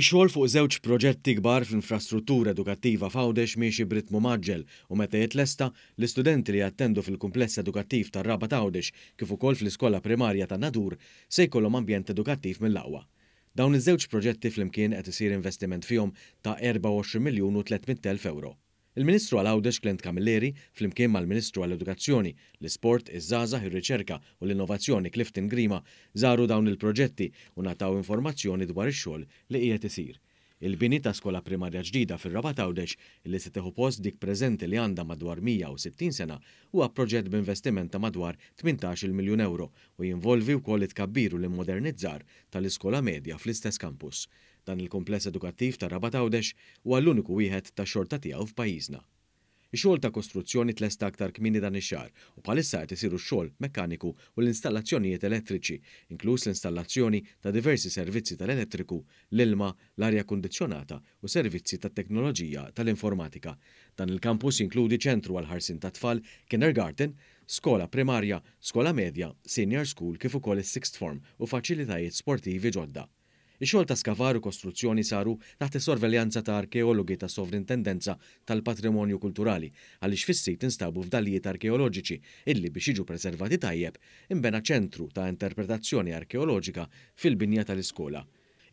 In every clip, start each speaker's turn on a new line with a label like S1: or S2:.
S1: Ix-xogħol fuq żewġ proġetti kbar fl-infrastruttura edukattiva f'Għawdex miexi b'ritmu maġġel u meta jitlesta l-istudenti li jattendu fil-kumpless edukattiv tar-Raba Għawdex kif ukoll fl-iskola primarja ta' Nadur se jkollhom ambjent edukattiv mill-aqwa. Dawn iż-żewġ proġetti flimkien qed isir investiment fihom ta' 24 miljun u 300 euro. Il-Ministru għal-Awdex Klent Kamilleri flimkien mal-Ministru għall-Edukazzjoni, l-Sport, iż zaza ir-Riċerka u l-Innovazzjoni Clifton Grima żaru dawn il-proġetti u nataw informazzjoni dwar ix-xogħol li qiegħed isir. Il-bini ta' skola primarja ġdida fir-Rabat GĦawdex li se teħu post dik preżenti li għandha madwar 160 sena huwa proġett b'investiment ta' madwar 18 miljun euro u jinvolvi wkoll it-kabbiru l-immodernizzar tal-iskola medja fl-istess kampus. Dan il-kompless edukattiv ta' Għawdex huwa l-uniku wieħed ta' xorta tiegħu f'pajjiżna. Ix-xogħol ta' kostruzzjoni tlesta aktar kmini dan ix-xahar u bħalissa qed isiru x-xogħol mekkaniku u l-installazzjonijiet elettriċi, inkluż l-installazzjoni ta' diversi servizzi tal-elettriku, l-ilma, l-arja kondizzjonata u servizzi tat teknoloġija tal-informatika. Dan il-kampus jinkludi ċentru għal ħarsin ta' tfal, kindergarten, skola primarja, skola medja, senior school kif ukoll is-sixth form u faċilitajiet sportivi ġodda. Ix-xogħol ta' skavar u kostruzzjoni saru taħt is-sorveljanza ta' arkeologi ta' Sovrintendenza tal-Patrimonju Kulturali għaliex fis-sit instabu f'dalijiet arkeoloġiċi illi biex jiġu preservati tajjeb imbena ċentru ta' interpretazzjoni arkeoloġika fil-binja tal-iskola.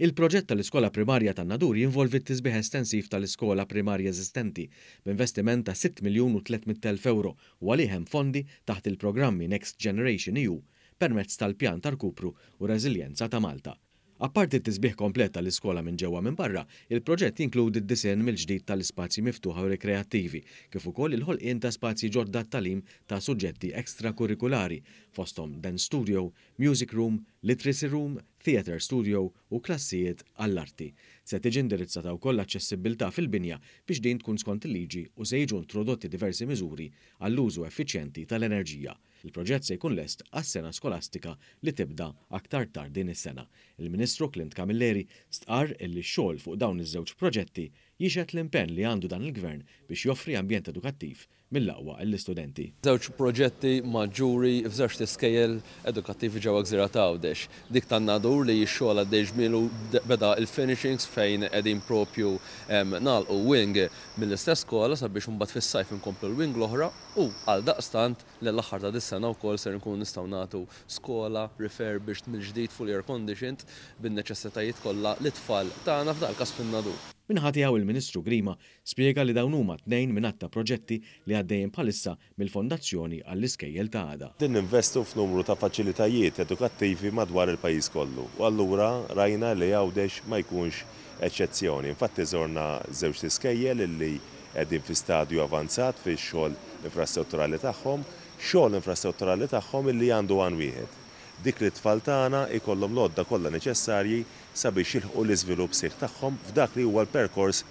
S1: Il-proġett tal-iskola primarja tan Nadur jinvolvi t-tisbih estensiv tal-iskola primarja eżistenti b'investiment ta' 6 miljun u 300.000 euro u għalihem fondi taħt il-programmi Next Generation EU permezz tal-pjan tal-kupru u reżiljenza ta' Malta. Apparti t-tisbih komplet tal-iskola minn ġewwa minn barra, il-proġett jinkludi d-disen mill-ġdid tal-ispazji miftuħa u rekreattivi, kif ukoll il-ħolqien ta' spazji ġodda tal-talim ta' suġġetti ekstrakurrikulari, fostom dan studio, music room, Literacy Room, Theater Studio u klassijiet għall-arti. Se tiġi indirizzata wkoll aċċessibilità fil-binja biex din tkun skont il-liġi u se jiġu introdotti diversi miżuri għall-użu effiċjenti tal-enerġija. Il-proġett se jkun lest għas-sena skolastika li tibda aktar tard din is-sena. Il-Ministru Clint Camilleri stqar illi xogħol fuq dawn iż-żewġ proġetti jiexet l-impenn li għandu dan il-gvern biex joffri ambjent edukattiv mill laqwa l-istudenti. Żewġ
S2: proġetti maġġuri f'żewġ tiskejjel edukattivi ġewwa gżira ta' għawdex. Dik tan-nadur li x għaddejx milu beda il-finishings fejn qegħdin propju nagħlqu wing mill-istess skola sabiex mbagħad fis-sajf inkomplu l-wing l-oħra u għal daqstant l-aħħar ta' dis-sena wkoll ser nkun nistgħu nagħtu skola refurbished mill-ġdid full air conditioned bin-neċessitajiet kollha li tfal tagħna f'dal każ fin-nadur.
S1: Minħati għaw il-Ministru Grima spiega li dawn huma tnejn minn atta proġetti li għaddejjem palissa mill-Fondazzjoni għall-iskejjel ta' għada.
S3: Din investu f'numru ta' faċilitajiet edukattivi madwar il-pajjiż kollu. U allura rajna li għawdex ma jkunx eċċezzjoni. Infatti żorna żewġ tiskejjel li qegħdin fi stadju avanzat fi xogħol infrastrutturali tagħhom, xogħol infrastrutturali tagħhom li għandu għan wieħed dik li tfal tagħna ikollhom lodda kollha neċessarji sabiex jilħqu l-iżvilupp sieħ tagħhom f'dak li huwa l-perkors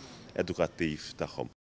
S3: edukattiv tagħhom.